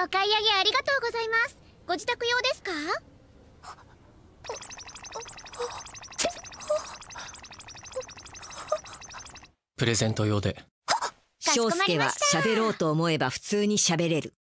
お買い上げありがとうございますご自宅用ですかプレゼント用で翔 介は喋ろうと思えば普通に喋れる